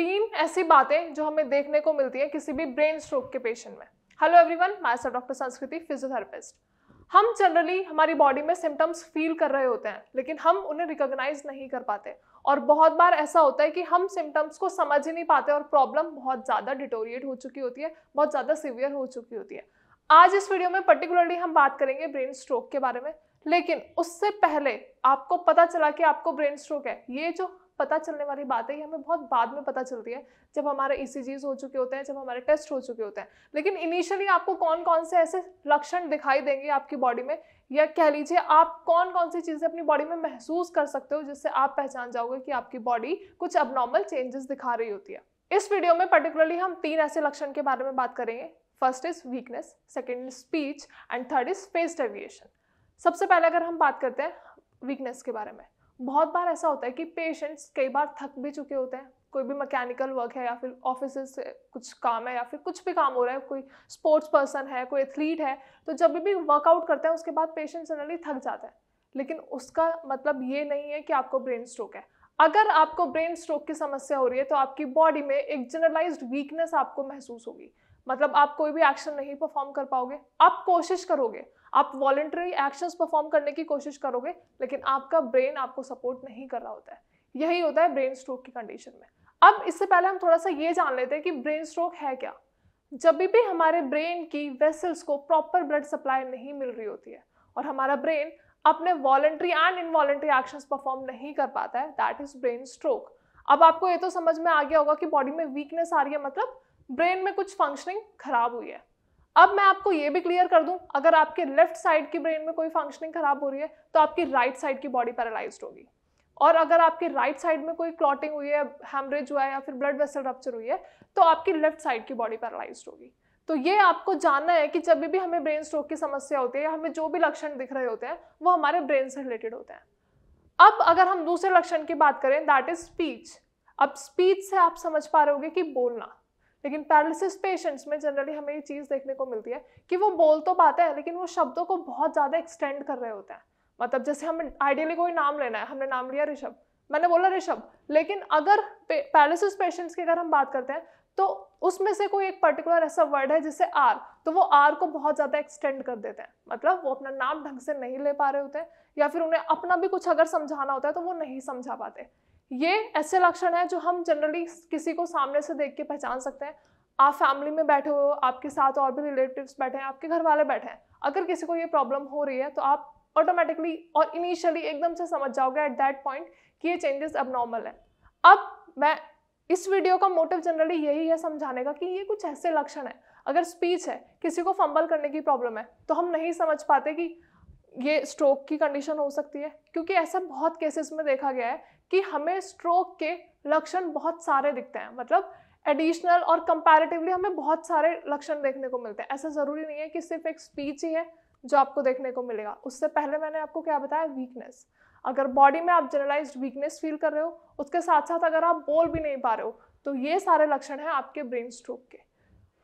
तीन ऐसी बातें जो हमें देखने को मिलती हैं किसी भी ब्रेन स्ट्रोक के पेशेंट में hello everyone myself doctor Sanskriti physiotherapist हम जनरली हमारी बॉडी में सिम्टम्स फील कर रहे होते हैं लेकिन हम उन्हें रिकॉग्नाइज नहीं कर पाते और बहुत बार ऐसा होता है कि हम सिम्टम्स को समझ ही नहीं पाते और प्रॉब्लम बहुत ज़्यादा डिटोरिएट हो चुकी होती है बहुत ज़्यादा सिवियर हो चुकी होती है आज इस वीडियो में पर्टिकुलरली हम बात करेंगे ब्रेन स्ट्रोक के बारे में लेकिन उससे पहले आपको पता चला कि आपको ब्रेन स्ट्रोक है ये जो पता चलने वाली बातें ही हमें बहुत बाद में पता चलती है जब हमारे ई e हो चुके होते हैं जब हमारे टेस्ट हो चुके होते हैं लेकिन इनिशियली आपको कौन कौन से ऐसे लक्षण दिखाई देंगे आपकी बॉडी में या कह लीजिए आप कौन कौन सी चीज़ें अपनी बॉडी में महसूस कर सकते हो जिससे आप पहचान जाओगे कि आपकी बॉडी कुछ अबनॉर्मल चेंजेस दिखा रही होती है इस वीडियो में पर्टिकुलरली हम तीन ऐसे लक्षण के बारे में बात करेंगे first is weakness second is speech and third is face deviation सबसे पहले अगर हम बात करते हैं वीकनेस के बारे में बहुत बार ऐसा होता है कि पेशेंट्स कई बार थक भी चुके होते हैं कोई भी मैकेनिकल वर्क है या फिर ऑफिस से कुछ काम है या फिर कुछ भी काम हो रहा है कोई स्पोर्ट्स पर्सन है कोई एथलीट है तो जब भी वर्कआउट करते हैं उसके बाद पेशेंट जनरली थक जाता है लेकिन उसका मतलब ये नहीं है कि आपको ब्रेन स्ट्रोक है अगर आपको ब्रेन स्ट्रोक की समस्या हो रही है तो आपकी बॉडी में एक जनरलाइज वीकनेस आपको महसूस होगी मतलब आप कोई भी एक्शन नहीं परफॉर्म कर पाओगे आप कोशिश करोगे आप वॉलेंट्री एक्शंस परफॉर्म करने की कोशिश करोगे लेकिन आपका ब्रेन आपको सपोर्ट नहीं कर रहा होता है यही होता है ब्रेन स्ट्रोक की कंडीशन में अब इससे पहले हम थोड़ा सा ये जान लेते हैं कि ब्रेन स्ट्रोक है क्या जब भी हमारे ब्रेन की वेसल्स को प्रॉपर ब्लड सप्लाई नहीं मिल रही होती है और हमारा ब्रेन अपने voluntary and involuntary actions perform नहीं कर पाता है दैट इज ब्रेन स्ट्रोक अब आपको ये तो समझ में आ गया होगा कि बॉडी में वीकनेस आ रही है मतलब ब्रेन में कुछ फंक्शनिंग खराब हुई है अब मैं आपको ये भी क्लियर कर दूं अगर आपके लेफ्ट साइड की ब्रेन में कोई फंक्शनिंग खराब हो रही है तो आपकी राइट साइड की बॉडी पैरालाइज होगी और अगर आपके राइट साइड में कोई क्लॉटिंग हुई है हेमरेज हुआ है या फिर ब्लड वेसल रप्चर हुई है तो आपकी लेफ्ट साइड की बॉडी पैरालाइज होगी तो ये आपको जानना है कि जब भी हमें ब्रेन स्ट्रोक की समस्या होती है या हमें जो भी लक्षण दिख रहे होते हैं वो हमारे ब्रेन से रिलेटेड होते हैं अब अगर हम दूसरे लक्षण की बात करें दैट इज स्पीच अब स्पीच से आप समझ पा रहे होगे कि बोलना लेकिन पैरालिसिस पेशेंट्स में जनरली हमें ये चीज़ देखने को मिलती है कि वो बोल तो पाते हैं लेकिन वो शब्दों को बहुत ज़्यादा एक्सटेंड कर रहे होते हैं मतलब जैसे हमें आइडियली कोई नाम लेना है हमने नाम लिया ऋषभ मैंने बोला ऋषभ लेकिन अगर पैरालिसिस पेशेंट्स की अगर हम बात करते हैं तो उसमें से कोई एक पर्टिकुलर ऐसा वर्ड है जिसे आर तो वो आर को बहुत ज़्यादा एक्सटेंड कर देते हैं मतलब वो अपना नाम ढंग से नहीं ले पा रहे होते हैं या फिर उन्हें अपना भी कुछ अगर समझाना होता है तो वो नहीं समझा पाते ये ऐसे लक्षण हैं जो हम जनरली किसी को सामने से देख के पहचान सकते हैं आप फैमिली में बैठे हो आपके साथ और भी रिलेटिव्स बैठे हैं आपके घर वाले बैठे हैं अगर किसी को ये प्रॉब्लम हो रही है तो आप ऑटोमेटिकली और इनिशियली एकदम से समझ जाओगे एट दैट पॉइंट कि ये चेंजेस अब नॉर्मल है अब मैं इस वीडियो का मोटिव जनरली यही है समझाने का कि ये कुछ ऐसे लक्षण है अगर स्पीच है किसी को फंबल करने की प्रॉब्लम है तो हम नहीं समझ पाते कि ये स्ट्रोक की कंडीशन हो सकती है क्योंकि ऐसा बहुत केसेस में देखा गया है कि हमें स्ट्रोक के लक्षण बहुत सारे दिखते हैं मतलब एडिशनल और कंपैरेटिवली हमें बहुत सारे लक्षण देखने को मिलते हैं ऐसा ज़रूरी नहीं है कि सिर्फ एक स्पीच ही है जो आपको देखने को मिलेगा उससे पहले मैंने आपको क्या बताया वीकनेस अगर बॉडी में आप जनरलाइज वीकनेस फील कर रहे हो उसके साथ साथ अगर आप बोल भी नहीं पा रहे हो तो ये सारे लक्षण हैं आपके ब्रेन स्ट्रोक के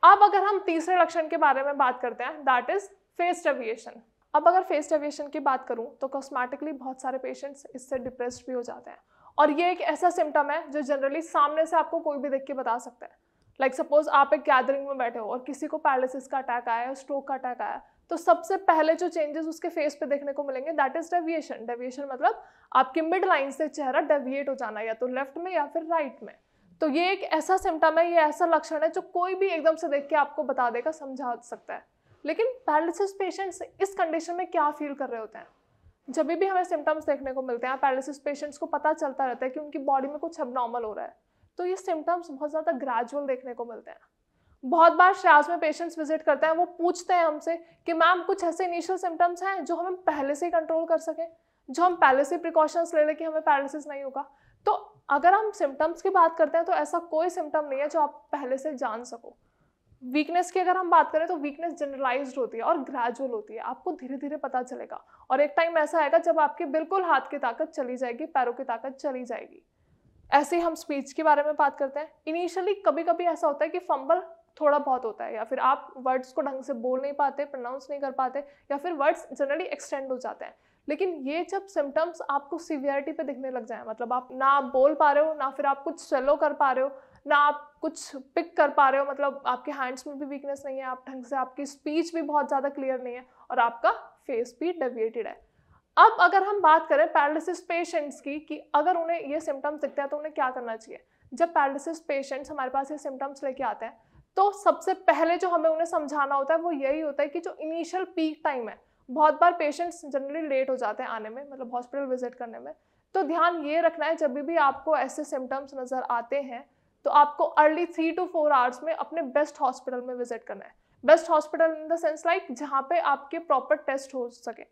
अब अगर हम तीसरे लक्षण के बारे में बात करते हैं दैट इज़ फेस डेविएशन अब अगर फेस डेविएशन की बात करूं तो कॉस्मेटिकली बहुत सारे पेशेंट्स इससे डिप्रेस्ड भी हो जाते हैं और ये एक ऐसा सिम्टम है जो जनरली सामने से आपको कोई भी देख के बता सकता है लाइक like सपोज आप एक गैदरिंग में बैठे हो और किसी को पैरालिसिस का अटैक आया स्ट्रोक का अटैक आया तो सबसे पहले जो चेंजेस उसके फेस पे देखने को मिलेंगे दैट इज डेविएशन डेविएशन मतलब आपके मिड लाइन से चेहरा डेविएट हो जाना या तो लेफ्ट में या फिर राइट right में तो ये एक ऐसा सिम्टम है ये ऐसा लक्षण है जो कोई भी एकदम से देख के आपको बता देगा समझा सकता है लेकिन पैरालिसिस पेशेंट्स इस कंडीशन में क्या फील कर रहे होते हैं जब भी हमें सिम्टम्स देखने को मिलते हैं पैरालिसिस पेशेंट्स को पता चलता रहता है कि उनकी बॉडी में कुछ नॉर्मल हो रहा है तो ये सिम्टम्स बहुत ज़्यादा ग्रेजुअल देखने को मिलते हैं बहुत बार श्याज में पेशेंट्स विजिट करते हैं वो पूछते हैं हमसे कि मैम कुछ ऐसे इनिशियल सिम्टम्स हैं जो हम पहले से ही कंट्रोल कर सकें जो हम पहले से प्रिकॉशंस ले लें कि हमें पैरालिसिस नहीं होगा तो अगर हम सिम्टम्स की बात करते हैं तो ऐसा कोई सिम्टम नहीं है जो आप पहले से जान सको वीकनेस की अगर हम बात करें तो वीकनेस जनरलाइज होती है और ग्रेजुअल होती है आपको धीरे धीरे पता चलेगा और एक टाइम ऐसा आएगा जब आपके बिल्कुल हाथ की ताकत चली जाएगी पैरों की ताकत चली जाएगी ऐसे ही हम स्पीच के बारे में बात करते हैं इनिशियली कभी कभी ऐसा होता है कि फंबल थोड़ा बहुत होता है या फिर आप वर्ड्स को ढंग से बोल नहीं पाते प्रोनाउंस नहीं कर पाते या फिर वर्ड्स जनरली एक्सटेंड हो जाते हैं लेकिन ये जब सिम्टम्स आपको सीवियरिटी पे दिखने लग जाए मतलब आप ना बोल पा रहे हो ना फिर आप कुछ सेलो कर पा रहे हो ना आप कुछ पिक कर पा रहे हो मतलब आपके हैंड्स में भी वीकनेस नहीं है आप ढंग से आपकी स्पीच भी बहुत ज़्यादा क्लियर नहीं है और आपका फेस भी डेविएटेड है अब अगर हम बात करें पैरालिसिस पेशेंट्स की कि अगर उन्हें ये सिम्टम्स दिखते हैं तो उन्हें क्या करना चाहिए जब पैरालिसिस पेशेंट्स हमारे पास ये सिम्टम्स लेके आते हैं तो सबसे पहले जो हमें उन्हें समझाना होता है वो यही होता है कि जो इनिशियल पीक टाइम है बहुत बार पेशेंट्स जनरली लेट हो जाते हैं आने में मतलब हॉस्पिटल विजिट करने में तो ध्यान ये रखना है जब भी आपको ऐसे सिम्टम्स नज़र आते हैं तो आपको early three to four hours में अपने बेस्ट हॉस्पिटल में विजिट करना है best hospital in the sense like जहाँ पे आपके प्रॉपर टेस्ट हो सके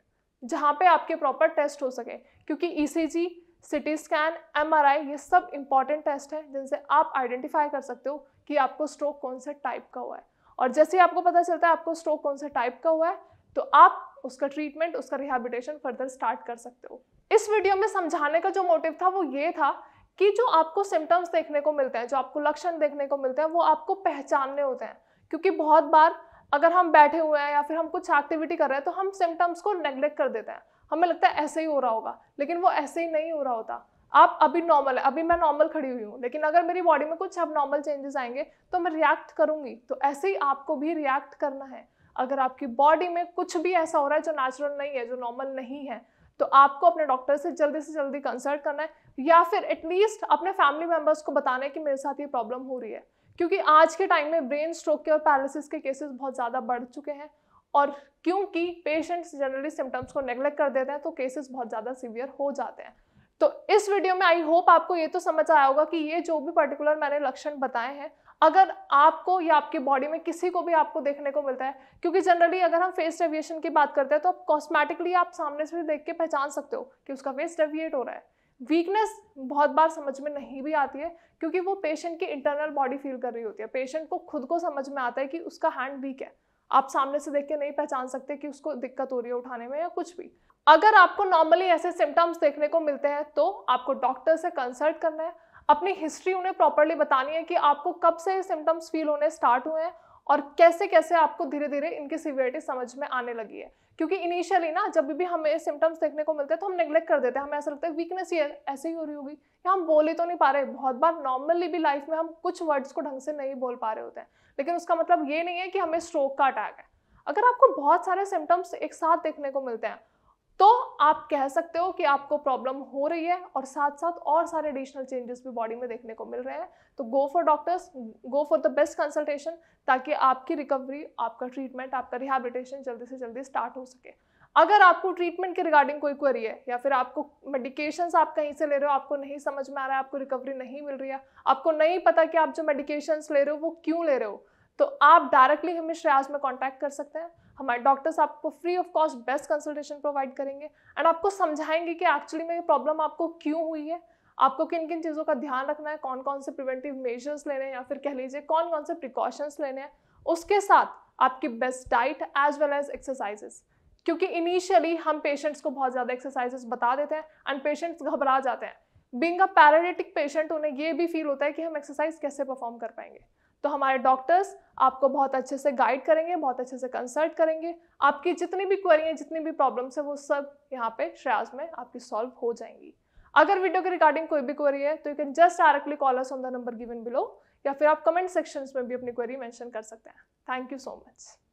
जहाँ पे आपके प्रॉपर टेस्ट हो सके क्योंकि E C C G T scan M R I ये सब इंपॉर्टेंट टेस्ट हैं जिनसे आप आइडेंटिफाई कर सकते हो कि आपको स्ट्रोक कौन से टाइप का हुआ है और जैसे ही आपको पता चलता है आपको स्ट्रोक कौन से टाइप का हुआ है तो आप उसका ट्रीटमेंट उसका रिहेबिटेशन फर्दर स्टार्ट कर सकते हो इस वीडियो में समझाने का जो मोटिव था वो ये था कि जो आपको सिम्टम्स देखने को मिलते हैं जो आपको लक्षण देखने को मिलते हैं वो आपको पहचानने होते हैं क्योंकि बहुत बार अगर हम बैठे हुए हैं या फिर हम कुछ एक्टिविटी कर रहे हैं तो हम सिम्टम्स को नेग्लेक्ट कर देते हैं हमें लगता है ऐसे ही हो रहा होगा लेकिन वो ऐसे ही नहीं हो रहा होता आप अभी नॉर्मल है अभी मैं नॉर्मल खड़ी हुई हूँ लेकिन अगर मेरी बॉडी में कुछ अब नॉर्मल चेंजेस आएंगे तो मैं रिएक्ट करूंगी तो ऐसे ही आपको भी रिएक्ट करना है अगर आपकी बॉडी में कुछ भी ऐसा हो रहा है जो नेचुरल नहीं है जो नॉर्मल नहीं है तो आपको अपने डॉक्टर से जल्दी से जल्दी कंसल्ट करना है या फिर एटलीस्ट अपने फैमिली मेम्बर्स को बताना है कि मेरे साथ ये प्रॉब्लम हो रही है क्योंकि आज के टाइम में ब्रेन स्ट्रोक के और पैरालिसिस के केसेस बहुत ज़्यादा बढ़ चुके हैं और क्योंकि पेशेंट्स जनरली सिम्टम्स को नेग्लेक्ट कर देते हैं तो केसेस बहुत ज़्यादा सीवियर हो जाते हैं तो इस वीडियो में आई होप आपको ये तो समझ आया होगा कि ये जो भी पर्टिकुलर मैंने लक्षण बताए हैं अगर आपको या आपकी बॉडी में किसी को भी आपको देखने को मिलता है क्योंकि जनरली अगर हम फेस डेविएशन की बात करते हैं तो आप कॉस्मेटिकली आप सामने से देख के पहचान सकते हो कि उसका फेस डेविएट हो रहा है वीकनेस बहुत बार समझ में नहीं भी आती है क्योंकि वो पेशेंट की इंटरनल बॉडी फील कर रही होती है पेशेंट को खुद को समझ में आता है कि उसका हैंड वीक है आप सामने से देख के नहीं पहचान सकते कि उसको दिक्कत हो रही है उठाने में या कुछ भी अगर आपको नॉर्मली ऐसे सिम्टम्स देखने को मिलते हैं तो आपको डॉक्टर से कंसल्ट करना है अपनी हिस्ट्री उन्हें प्रॉपरली बतानी है कि आपको कब से सिम्टम्स फील होने स्टार्ट हुए हैं और कैसे कैसे आपको धीरे धीरे इनकी सिवियरिटी समझ में आने लगी है क्योंकि इनिशियली ना जब भी हमें सिम्टम्स देखने को मिलते हैं तो हम निगलेक्ट कर देते हैं हमें ऐसा लगता है वीकनेस ही ऐसे ही हो रही होगी या हम बोल ही तो नहीं पा रहे बहुत बार नॉर्मली भी लाइफ में हम कुछ वर्ड्स को ढंग से नहीं बोल पा रहे होते हैं लेकिन उसका मतलब ये नहीं है कि हमें स्ट्रोक का अटैक है अगर आपको बहुत सारे सिम्टम्स एक साथ देखने को मिलते हैं तो आप कह सकते हो कि आपको प्रॉब्लम हो रही है और साथ साथ और सारे एडिशनल चेंजेस भी बॉडी में देखने को मिल रहे हैं तो go for doctors go for the best consultation ताकि आपकी रिकवरी आपका ट्रीटमेंट आपका रिहेबिलिटेशन जल्दी से जल्दी स्टार्ट हो सके अगर आपको ट्रीटमेंट के रिगार्डिंग कोई क्वेरी है या फिर आपको मेडिकेशंस आप कहीं से ले रहे हो आपको नहीं समझ में आ रहा है आपको रिकवरी नहीं मिल रही है आपको नहीं पता कि आप जो मेडिकेशंस ले रहे हो वो क्यों ले रहे हो तो आप डायरेक्टली हमें श्रेयास में कॉन्टैक्ट कर सकते हैं हमारे डॉक्टर्स आपको free of cost best consultation provide करेंगे एंड आपको समझाएंगे कि एक्चुअली में ये प्रॉब्लम आपको क्यों हुई है आपको किन किन चीज़ों का ध्यान रखना है कौन कौन से प्रिवेंटिव मेजर्स लेने हैं या फिर कह लीजिए कौन कौन से प्रिकॉशंस लेने हैं उसके साथ आपकी best diet as well as exercises क्योंकि इनिशियली हम पेशेंट्स को बहुत ज़्यादा एक्सरसाइजेस बता देते हैं एंड पेशेंट्स घबरा जाते हैं बींग अ पैरालिटिक पेशेंट उन्हें ये भी फील होता है कि हम एक्सरसाइज कैसे परफॉर्म कर पाएंगे तो हमारे डॉक्टर्स आपको बहुत अच्छे से गाइड करेंगे बहुत अच्छे से कंसल्ट करेंगे आपकी जितनी भी क्वेरी हैं जितनी भी प्रॉब्लम्स है वो सब यहाँ पे श्रेयाज में आपकी सॉल्व हो जाएंगी अगर वीडियो के रिगार्डिंग कोई भी क्वेरी है तो you can just directly call us on the number given below या फिर आप कमेंट सेक्शन में भी अपनी क्वेरी मैंशन कर सकते हैं थैंक यू सो मच